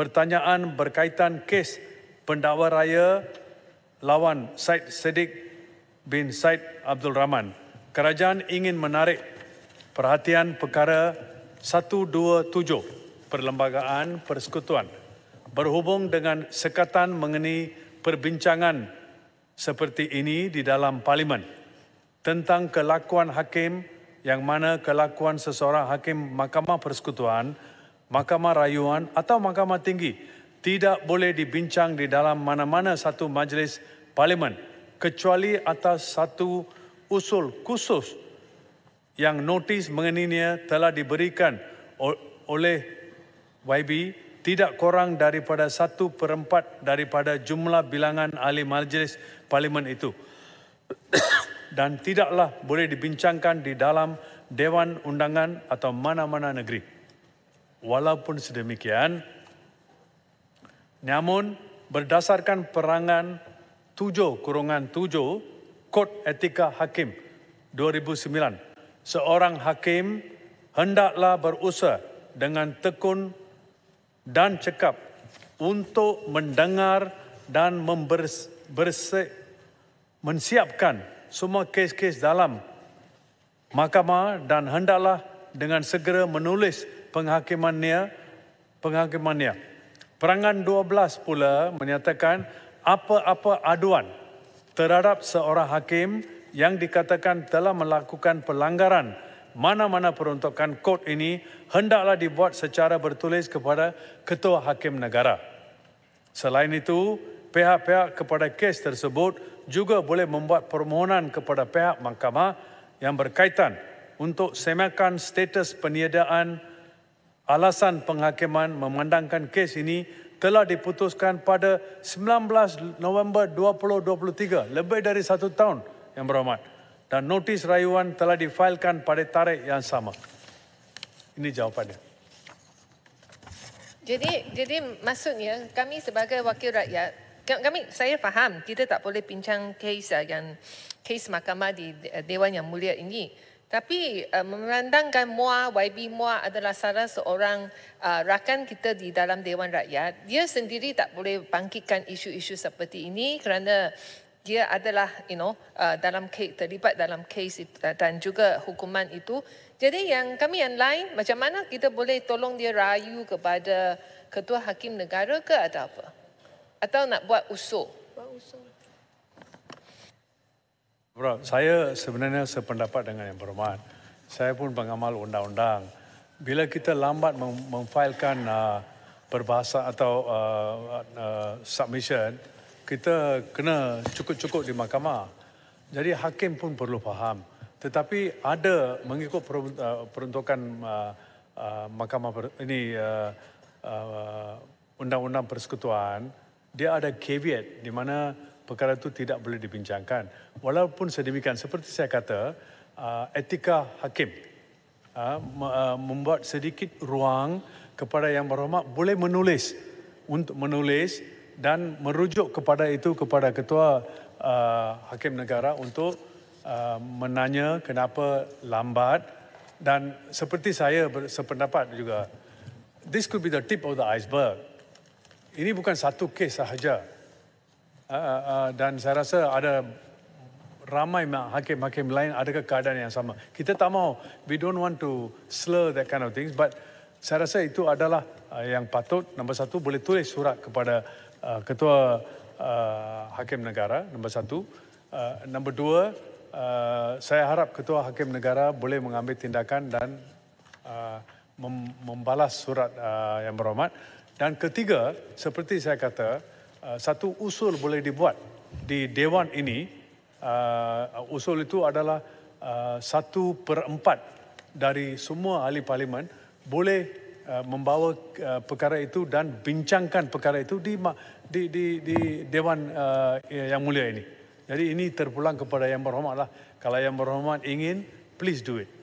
pertanyaan berkaitan kes pendakwa raya lawan Said Siddiq bin Said Abdul Rahman. Kerajaan ingin menarik perhatian perkara 127 Perlembagaan Persekutuan berhubung dengan sekatan mengenai perbincangan seperti ini di dalam Parlimen tentang kelakuan hakim yang mana kelakuan seseorang hakim Mahkamah Persekutuan mahkamah rayuan atau mahkamah tinggi tidak boleh dibincang di dalam mana-mana satu majlis parlimen kecuali atas satu usul khusus yang notis mengenainya telah diberikan oleh YB tidak kurang daripada satu perempat daripada jumlah bilangan ahli majlis parlimen itu dan tidaklah boleh dibincangkan di dalam Dewan Undangan atau mana-mana negeri. Walaupun sedemikian, namun berdasarkan perangan 7 kurungan 7 Kod Etika Hakim 2009, seorang hakim hendaklah berusaha dengan tekun dan cekap untuk mendengar dan membersih mensiapkan semua kes-kes dalam mahkamah dan hendaklah dengan segera menulis penghakimannya, penghakimannya. Perangan 12 pula menyatakan apa-apa aduan terhadap seorang hakim yang dikatakan telah melakukan pelanggaran mana-mana peruntukan kod ini hendaklah dibuat secara bertulis kepada ketua hakim negara. Selain itu, pihak-pihak kepada kes tersebut juga boleh membuat permohonan kepada pihak mahkamah yang berkaitan untuk semakan status penyediaan. Alasan penghakiman memandangkan kes ini telah diputuskan pada 19 November 2023, lebih dari satu tahun yang berhormat. Dan notis rayuan telah difailkan pada tarikh yang sama. Ini jawapannya. Jadi jadi maksudnya kami sebagai wakil rakyat kami saya faham kita tak boleh pincang kes yang kes mahkamah di eh, Dewan Yang Mulia ini. Tapi uh, memandangkan Mua, YB Mua adalah salah seorang uh, rakan kita di dalam Dewan Rakyat, dia sendiri tak boleh bangkitkan isu-isu seperti ini kerana dia adalah you know uh, dalam case, terlibat dalam kes dan juga hukuman itu. Jadi yang kami yang lain macam mana kita boleh tolong dia rayu kepada ketua hakim negara ke atau apa? Atau nak buat usul? Buat usul. Bro, saya sebenarnya sependapat dengan yang berhormat. Saya pun pengamal undang-undang. Bila kita lambat mem- memfailkan uh, perbahasa atau uh, uh, submission, kita kena cukup-cukup di mahkamah. Jadi hakim pun perlu faham. Tetapi ada mengikut uh, peruntukan uh, uh, mahkamah per- ini uh, uh, undang-undang persekutuan, dia ada caveat di mana perkara itu tidak boleh dibincangkan. Walaupun sedemikian, seperti saya kata, uh, etika hakim uh, membuat sedikit ruang kepada yang berhormat boleh menulis untuk menulis dan merujuk kepada itu kepada ketua uh, hakim negara untuk uh, menanya kenapa lambat dan seperti saya sependapat juga this could be the tip of the iceberg ini bukan satu kes sahaja uh, uh, dan saya rasa ada ramai hakim-hakim lain ada keadaan yang sama. Kita tak mau, we don't want to slur that kind of things, but saya rasa itu adalah uh, yang patut. Nombor satu, boleh tulis surat kepada uh, Ketua uh, Hakim Negara, nombor satu. Uh, nombor dua, uh, saya harap Ketua Hakim Negara boleh mengambil tindakan dan uh, mem membalas surat uh, yang berhormat. Dan ketiga, seperti saya kata, uh, Uh, satu usul boleh dibuat di Dewan ini. Uh, usul itu adalah uh, satu per empat dari semua ahli parlimen boleh uh, membawa uh, perkara itu dan bincangkan perkara itu di di di, di dewan uh, yang mulia ini. Jadi ini terpulang kepada yang berhormatlah. Kalau yang berhormat ingin please do it.